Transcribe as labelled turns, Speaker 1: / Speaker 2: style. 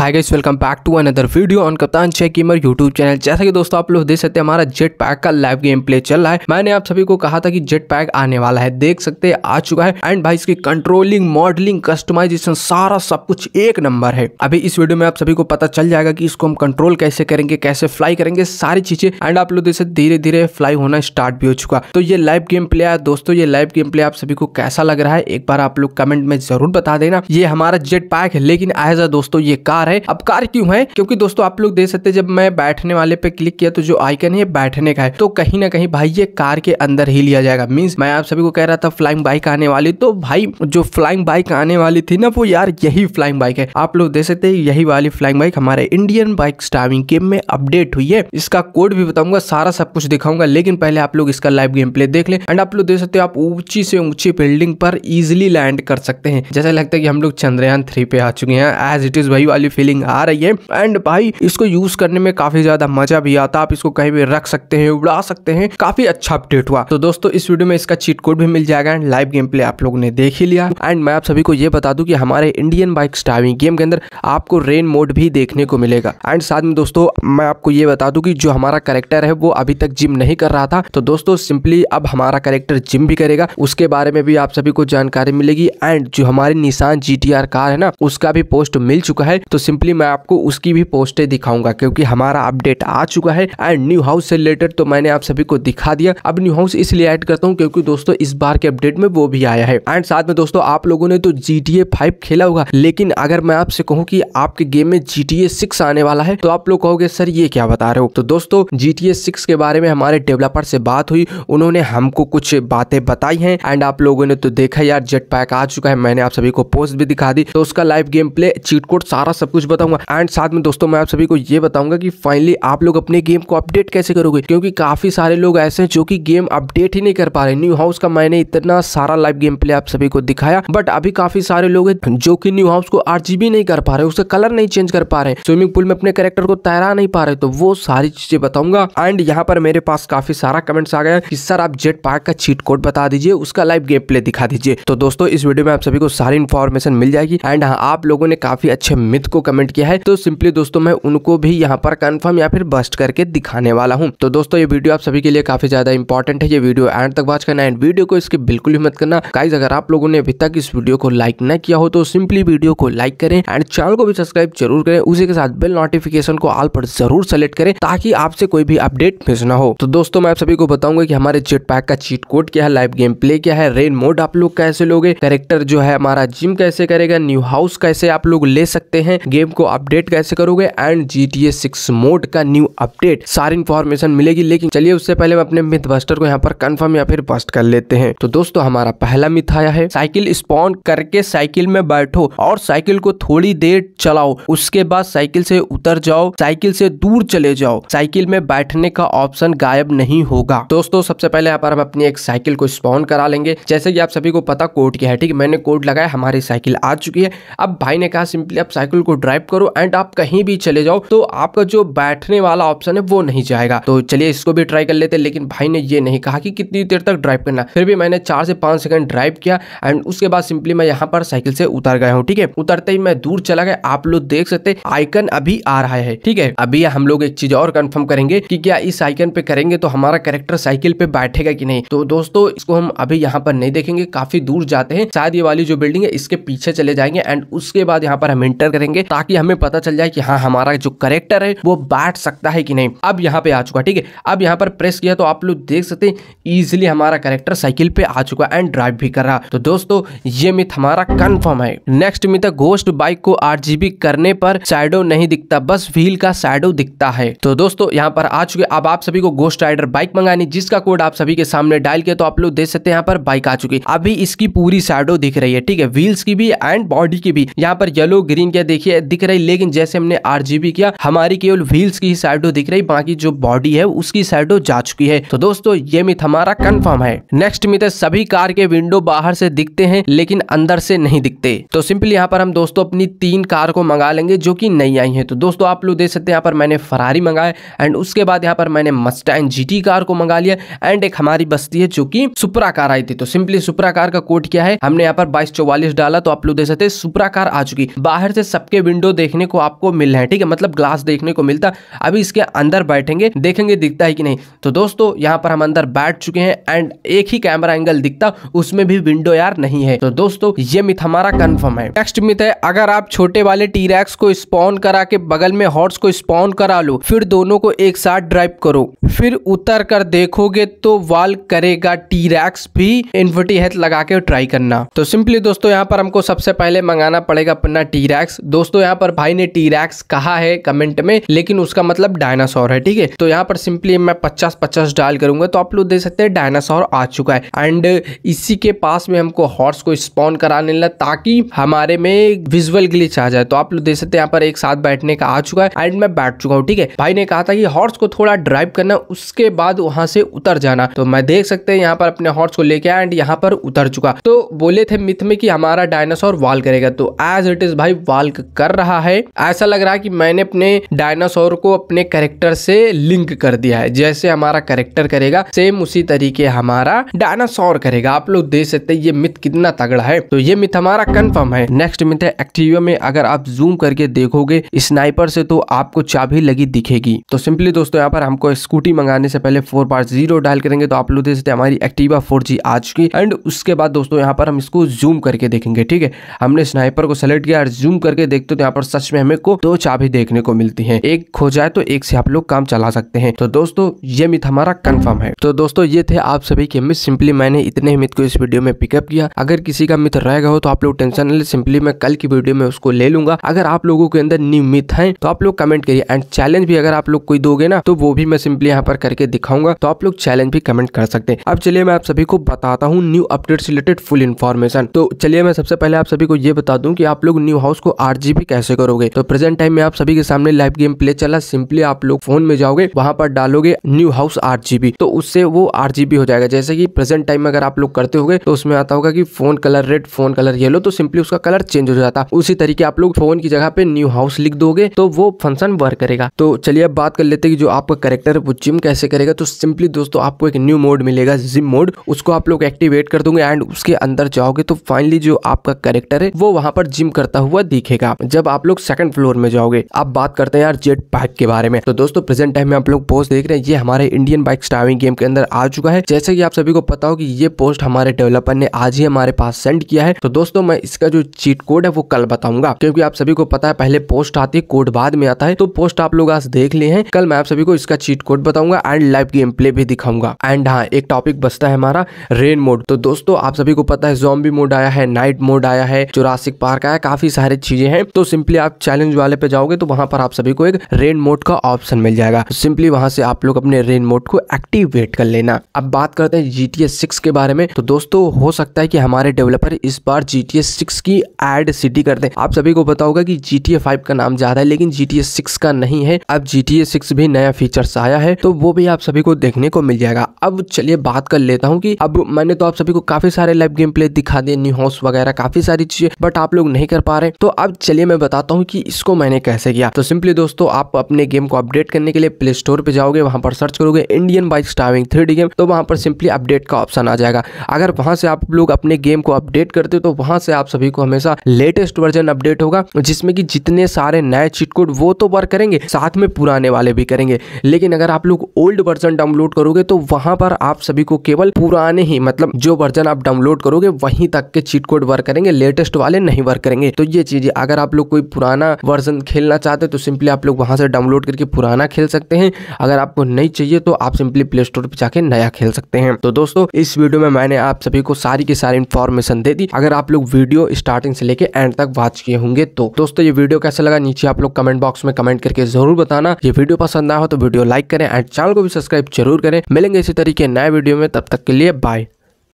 Speaker 1: hi guys welcome back to another video on कप्तान check gamer YouTube channel जैसा कि दोस्तों आप लोग देख सकते हैं हमारा जेट पैक का लाइव गेम प्ले चल रहा है मैंने आप सभी को कहा था कि जेट पैक आने वाला है देख सकते हैं आ चुका है एंड भाई इसकी कंट्रोलिंग मॉडलिंग कस्टमाइजेशन सारा सब कुछ एक नंबर है अभी इस वीडियो में आप सभी को पता चल जाएगा की इसको हम कंट्रोल कैसे करेंगे कैसे फ्लाई करेंगे सारी चीजें एंड आप लोग देख धीरे धीरे फ्लाई होना स्टार्ट भी हो चुका तो ये लाइव गेम प्ले है दोस्तों ये लाइव गेम प्ले आप सभी को कैसा लग रहा है एक बार आप लोग कमेंट में जरूर बता देना ये हमारा जेट पैक है लेकिन एज अ दोस्तों ये कार है अब कार क्यों है क्योंकि दोस्तों आप लोग देख सकते जब मैं बैठने वाले पे क्लिक किया तो जो आइकन है बैठने का है तो कहीं ना कहीं भाई ये कार के अंदर ही लिया जाएगा मीन्स मैं आप सभी को कह रहा था फ्लाइंग बाइक आने वाली तो भाई जो फ्लाइंग बाइक आने वाली थी ना वो यार यही फ्लाइंग बाइक है आप लोग देख सकते हैं यही वाली फ्लाइंग बाइक हमारे इंडियन बाइक स्टार्विंग गेम में अपडेट हुई है इसका कोड भी बताऊंगा सारा सब कुछ दिखाऊंगा लेकिन पहले आप लोग इसका लाइव गेम प्ले देख लें एंड आप लोग देख सकते हो आप ऊंची से ऊंची बिल्डिंग पर इजिली लैंड कर सकते हैं जैसा लगता है कि हम लोग चंद्रयान थ्री पे आ चुके हैं एज इट इज वही वाली फीलिंग आ रही है एंड भाई इसको यूज करने में काफी ज्यादा मजा भी आता आप इसको कहीं भी रख सकते हैं उड़ा सकते हैं काफी अच्छा अपडेट हुआ तो दोस्तों इस वीडियो में इसका चीट कोड भी मिल जाएगा एंड लाइव गेम प्ले आप लोगों ने देख ही लिया एंड मैं आप सभी को ये बता दू की हमारे इंडियन बाइक स्टाविंग गेम के अंदर आपको रेन मोड भी देखने को मिलेगा एंड साथ में दोस्तों मैं आपको ये बता दू की जो हमारा करेक्टर है वो अभी तक जिम नहीं कर रहा था तो दोस्तों सिंपली अब हमारा करेक्टर जिम भी करेगा उसके बारे में भी आप सभी को जानकारी मिलेगी एंड जो हमारी निशान जी कार है ना उसका भी पोस्ट मिल चुका है तो सिंपली मैं आपको उसकी भी पोस्टें दिखाऊंगा क्योंकि हमारा अपडेट आ चुका है एंड न्यू हाउस से रिलेटेड तो मैंने आप सभी को दिखा दिया अब न्यू हाउस इसलिए ऐड करता हूँ क्योंकि दोस्तों इस बार के अपडेट में वो भी आया है एंड साथ में दोस्तों आप लोगों ने तो जी टी खेला होगा लेकिन अगर मैं आपसे कहूँ की आपके गेम में जी टी आने वाला है तो आप लोग कहोगे सर ये क्या बता रहे हो तो दोस्तों जी टी के बारे में हमारे डेवलपर से बात हुई उन्होंने हमको कुछ बातें बताई है एंड आप लोगों ने तो देखा यार जेट पैक आ चुका है मैंने आप सभी को पोस्ट भी दिखा दी तो उसका live game play cheat code सारा सब कुछ कुछ बताऊंगा एंड साथ में दोस्तों मैं आप सभी को ये बताऊंगा कि फाइनली आप लोग अपने गेम को अपडेट कैसे करोगे क्योंकि काफी सारे लोग ऐसे हैं जो कि गेम अपडेट ही नहीं कर पा रहे न्यू हाउस का मैंने इतना सारा लाइव गेम प्ले आप सभी को दिखाया बट अभी काफी सारे लोग हैं जो कि न्यू हाउस को आर नहीं कर पा रहे उसका कलर नहीं चेंज कर पा रहे स्विमिंग पूल में अपने कैरेक्टर को तैरा नहीं पा रहे तो वो सारी चीजें बताऊंगा एंड यहाँ पर मेरे पास काफी सारा कमेंट्स आ गया कि सर आप जेट पार्क का चीट कोड बता दीजिए उसका लाइव गेम प्ले दिखा दीजिए तो दोस्तों इस वीडियो में आप सभी को सारी इन्फॉर्मेशन मिल जाएगी एंड हाँ आप लोगों ने काफी अच्छे मिथ को कमेंट किया है तो सिंपली दोस्तों मैं उनको भी यहाँ पर कन्फर्म या फिर बस्ट करके दिखाने वाला हूँ तो दोस्तों ये वीडियो आप सभी के लिए काफी ज्यादा इंपॉर्टेंट है ये वीडियो एंड तक वॉच करना एंड वीडियो को इसके बिल्कुल भी मत करना गाइज अगर आप लोगों ने अभी तक इस वीडियो को लाइक न किया हो तो सिंपली वीडियो को लाइक करें एंड चैनल को भी सब्सक्राइब जरूर करें उसी के साथ बिल नोटिफिकेशन को ऑल पर जरूर सेलेक्ट करें ताकि आपसे कोई भी अपडेट मिस ना हो तो दोस्तों मैं आप सभी को बताऊंगा कि हमारे जेट पैक का चीट कोड क्या है लाइव गेम प्ले क्या है रेन मोड आप लोग कैसे लोगे कैरेक्टर जो है हमारा जिम कैसे करेगा न्यू हाउस कैसे आप लोग ले सकते हैं गेम को अपडेट कैसे करोगे and G T A six mode का न्यू अपडेट सारी इन्फॉर्मेशन मिलेगी लेकिन चलिए उससे पहले हम अपने मिथ बस्टर को यहाँ पर कंफर्म या फिर बस्ट कर लेते हैं तो दोस्तों हमारा पहला मिथ आया है साइकिल स्पॉन करके साइकिल में बैठो और साइकिल को थोड़ी देर चलाओ उसके बाद साइकिल से उतर जाओ साइकिल से दूर चले जाओ साइकिल में बैठने का ऑप्शन गायब नहीं होगा दोस्तों सबसे पहले यहाँ पर हम अपनी एक साइकिल को स्पॉन करा लेंगे जैसे कि आप सभी को पता कोड किया है ठीक मैंने कोड लगाया हमारी साइकिल आ चुकी है अब भाई ने कहा सिंपली आप साइकिल को ड्राइव करो एंड आप कहीं भी चले जाओ तो आपका जो बैठने वाला ऑप्शन है वो नहीं जाएगा तो चलिए इसको भी ट्राई कर लेते लेकिन भाई ने ये नहीं कहा कि कितनी देर तक ड्राइव करना फिर भी मैंने चार से पांच सेकंड ड्राइव किया एंड उसके बाद सिंपली मैं यहाँ पर साइकिल से उतर गया हूँ ठीक है उतरते ही मैं दूर चला गया आप लोग देख सकते आइकन अभी आ रहा है ठीक है अभी हम लोग एक चीज और कन्फर्म करेंगे की क्या इस आइकन पे करेंगे तो हमारा कैरेक्टर साइकिल पे बैठेगा की नहीं तो दोस्तों इसको हम अभी यहाँ पर नहीं देखेंगे काफी दूर जाते हैं शायद ये वाली जो बिल्डिंग है इसके पीछे चले जाएंगे एंड उसके बाद यहाँ पर हम इंटर करेंगे ताकि हमें पता चल जाए कि हाँ हमारा जो करेक्टर है वो बैठ सकता है कि नहीं अब यहाँ पे आ चुका ठीक है अब यहाँ पर प्रेस किया तो आप लोग देख सकते हैं ईजिली हमारा करेक्टर साइकिल पे आ चुका एंड ड्राइव भी कर रहा तो दोस्तों ये मिथ हमारा कन्फर्म है नेक्स्ट मिथ है गोस्ट बाइक को आठ करने पर साइडो नहीं दिखता बस व्हील का साइडो दिखता है तो दोस्तों यहाँ पर आ चुके अब आप सभी को गोस्ट राइडर बाइक मंगानी जिसका कोड आप सभी के सामने डायल किया तो आप लोग देख सकते हैं यहाँ पर बाइक आ चुकी अभी इसकी पूरी साइडो दिख रही है ठीक है व्हील्स की भी एंड बॉडी की भी यहाँ पर येलो ग्रीन क्या देखिए दिख रही लेकिन जैसे हमने आर किया हमारी केवल व्हील्स की साइडो दिख रही बाकी जो बॉडी है उसकी साइडो जा चुकी है तो दोस्तों ये मिथ हमारा कन्फर्म है नेक्स्ट मिथ है सभी कार के विंडो बाहर से दिखते हैं लेकिन अंदर से नहीं दिखते तो सिंपली यहाँ पर हम दोस्तों अपनी तीन कार को मंगा लेंगे जो कि नई आई है तो दोस्तों आप लोग देख सकते हैं यहाँ पर मैंने फरारी मंगाया एंड उसके बाद यहाँ पर मैंने मस्टैन जीटी कार को मंगा लिया एंड एक हमारी बस्ती है जो कि सुपरा कार आई थी तो सिंपली सुपरा कार का कोट क्या है हमने यहाँ पर बाईस डाला तो आप लोग देख सकते हैं सुपरा कार आ चुकी बाहर से सबके विंडो देखने को आपको मिल रहा है ठीक है मतलब ग्लास देखने को मिलता अभी इसके अंदर बैठेंगे देखेंगे दिखता है कि नहीं तो दोस्तों यहाँ पर हम अंदर बैठ चुके हैं एंड एक ही कैमरा एंगल दिखता उसमें भी विंडो यार नहीं है तो दोस्तों ये मिथ हमारा कन्फर्म है नेक्स्ट मिथ है अगर आप छोटे वाले टीरैक्स को स्पॉन करा के बगल में हॉर्स को स्पॉन करा लो फिर दोनों को एक साथ ड्राइव करो फिर उतर कर देखोगे तो वाल करेगा टीरैक्स भी इन्वर्टी हेथ लगा के ट्राई करना तो सिंपली दोस्तों यहाँ पर हमको सबसे पहले मंगाना पड़ेगा अपना टीरैक्स दोस्तों दोस्तों यहाँ पर भाई ने टीरैक्स कहा है कमेंट में लेकिन उसका मतलब डायनासोर है ठीक है तो यहाँ पर सिंपली मैं पचास पचास डायल करूंगा तो आप लोग देख सकते हैं डायनासोर आ चुका है एंड इसी के पास में हमको हॉर्स को स्पॉन कराने लगा ताकि हमारे में विजुअल ग्लिच आ जाए तो आप लोग देख सकते हैं यहाँ पर एक साथ बैठने का आ चुका है एंड मैं बैठ चुका हूँ ठीक है भाई ने कहा था कि हॉर्स को थोड़ा ड्राइव करना उसके बाद वहां से उतर जाना तो मैं देख सकते हैं यहाँ पर अपने हॉर्स को लेके आया एंड यहाँ पर उतर चुका तो बोले थे मिथ में कि हमारा डायनासोर वाल करेगा तो एज इट इज भाई वाल कर कर रहा है ऐसा लग रहा है कि मैंने अपने डायनासोर को अपने करेक्टर से लिंक कर दिया है जैसे हमारा करेक्टर करेगा सेम उसी तरीके हमारा डायनासोर करेगा आप लोग देख सकते हैं ये मिथ कितना तगड़ा है तो ये मिथ हमारा कंफर्म है नेक्स्ट मिथ है एक्टिव में अगर आप जूम करके देखोगे स्नाइपर से तो आपको चाबी लगी दिखेगी तो सिंपली दोस्तों यहाँ पर हमको स्कूटी मंगाने से पहले फोर पार्ट जीरो डायल करेंगे तो आप लोग देख सकते हैं हमारी एक्टिवा फोर जी आज की एंड उसके बाद दोस्तों यहाँ पर हम इसको जूम करके देखेंगे ठीक है हमने स्नाइपर को सेलेक्ट किया और जूम करके देखते तो यहाँ पर सच में हमें को दो चाबी देखने को मिलती है एक खो जाए तो एक से आप लोग काम चला सकते हैं तो दोस्तों ये मिथ हमारा कन्फर्म है तो दोस्तों ये थे आप सभी के मिथ सिंपली मैंने इतने मिथ को इस वीडियो में पिकअप किया अगर किसी का मिथ रह गया हो तो आप लोग टेंशन न ले सिंपली मैं कल की वीडियो में उसको ले लूंगा अगर आप लोगों के अंदर न्यू मिथ है तो आप लोग कमेंट करिए एंड चैलेंज भी अगर आप लोग कोई दोगे ना तो वो भी मैं सिंपली यहाँ पर करके दिखाऊंगा तो आप लोग चैलेंज भी कमेंट कर सकते हैं अब चलिए मैं आप सभी को बताता हूँ new update related full information तो चलिए मैं सबसे पहले आप सभी को ये बता दूँ की आप लोग न्यू हाउस को आठ भी कैसे करोगे तो प्रेजेंट टाइम में आप सभी के सामने लाइव गेम प्ले चला सिंपली आप लोग फोन में जाओगे वहां पर डालोगे न्यू हाउस आठ तो उससे वो आठ हो जाएगा जैसे कि प्रेजेंट टाइम में अगर आप लोग करते होगे तो उसमें आता होगा कि phone colour red phone colour yellow तो सिंपली उसका कलर चेंज हो जाता उसी तरीके आप लोग फोन की जगह पे न्यू हाउस लिख दोगे तो वो फंक्शन वर्क करेगा तो चलिए अब बात कर लेते हैं कि जो आपका करेक्टर वो जिम कैसे करेगा तो सिंपली दोस्तों आपको एक न्यू मोड मिलेगा जिम मोड उसको आप लोग एक्टिवेट कर दोगे एंड उसके अंदर जाओगे तो फाइनली जो आपका करेक्टर है वो वहां पर जिम करता हुआ दिखेगा जब आप लोग सेकंड फ्लोर में जाओगे आप बात करते हैं यार जेट बाइक के बारे में तो दोस्तों प्रेजेंट टाइम में आप लोग पोस्ट देख रहे हैं ये हमारे इंडियन बाइक स्टाविंग गेम के अंदर आ चुका है जैसे कि आप सभी को पता हो कि ये पोस्ट हमारे डेवलपर ने आज ही हमारे पास सेंड किया है तो दोस्तों मैं इसका जो चीट कोड है वो कल बताऊंगा क्योंकि आप सभी को पता है पहले पोस्ट आती है कोड बाद में आता है तो पोस्ट आप लोग आज देख ले हैं कल मैं आप सभी को इसका चीट कोड बताऊंगा एंड लाइव गेम प्ले भी दिखाऊंगा एंड हाँ एक टॉपिक बचता है हमारा रेन मोड तो दोस्तों आप सभी को पता है जोम्बी मोड आया है नाइट मोड आया है जोरासिक पार्क आया काफी सारी चीजें हैं तो तो सिंपली आप चैलेंज वाले पे जाओगे तो वहां पर आप सभी को एक रेन मोड का ऑप्शन मिल जाएगा सिंपली वहां से आप लोग अपने रेन मोड को एक्टिवेट कर लेना अब बात करते हैं जीटीए सिक्स के बारे में तो दोस्तों हो सकता है कि हमारे डेवलपर इस बार जीटीए सिक्स की एड सिटी कर दे आप सभी को बताओगा की जीटीए फाइव का नाम ज्यादा है लेकिन जीटीए सिक्स का नहीं है अब जीटीए सिक्स भी नया फीचर आया है तो वो भी आप सभी को देखने को मिल जाएगा अब चलिए बात कर लेता हूँ की अब मैंने तो आप सभी को काफी सारे लाइव गेम प्ले दिखा दिए न्यू हाउस वगैरह काफी सारी चीजें बट आप लोग नहीं कर पा रहे तो अब चलिए मैं बताता हूँ कि इसको मैंने कैसे किया तो सिंपली दोस्तों आप अपने गेम को अपडेट करने के लिए प्ले स्टोर पर जाओगे तो वहां पर सर्च करोगे इंडियन बाइक स्टाविंग थ्री गेम तो वहां पर सिंपली अपडेट का ऑप्शन आ जाएगा अगर वहां से आप लोग अपने गेम को अपडेट करते हो तो वहां से आप सभी को हमेशा लेटेस्ट वर्जन अपडेट होगा जिसमें कि जितने सारे नए चीट वो तो वर्क करेंगे साथ में पुराने वाले भी करेंगे लेकिन अगर आप लोग ओल्ड वर्जन डाउनलोड करोगे तो वहां पर आप सभी को केवल पुराने ही मतलब जो वर्जन आप डाउनलोड करोगे वहीं तक के चीट वर्क करेंगे लेटेस्ट वाले नहीं वर्क करेंगे तो ये चीज अगर आप लोग कोई पुराना वर्जन खेलना चाहते हैं तो सिंपली आप लोग वहाँ से डाउनलोड करके पुराना खेल सकते हैं अगर आपको नहीं चाहिए तो आप सिंपली प्ले स्टोर पर जाके नया खेल सकते हैं तो दोस्तों इस वीडियो में मैंने आप सभी को सारी की सारी इन्फॉर्मेशन दे दी अगर आप लोग वीडियो स्टार्टिंग से लेकर एंड तक वॉच किए होंगे तो दोस्तों ये वीडियो कैसा लगा नीचे आप लोग कमेंट बॉक्स में कमेंट करके जरूर बताना ये वीडियो पसंद आया हो तो वीडियो लाइक करें एंड चैनल को भी सब्सक्राइब जरूर करें मिलेंगे इसी तरीके नए वीडियो में तब तक के लिए बाय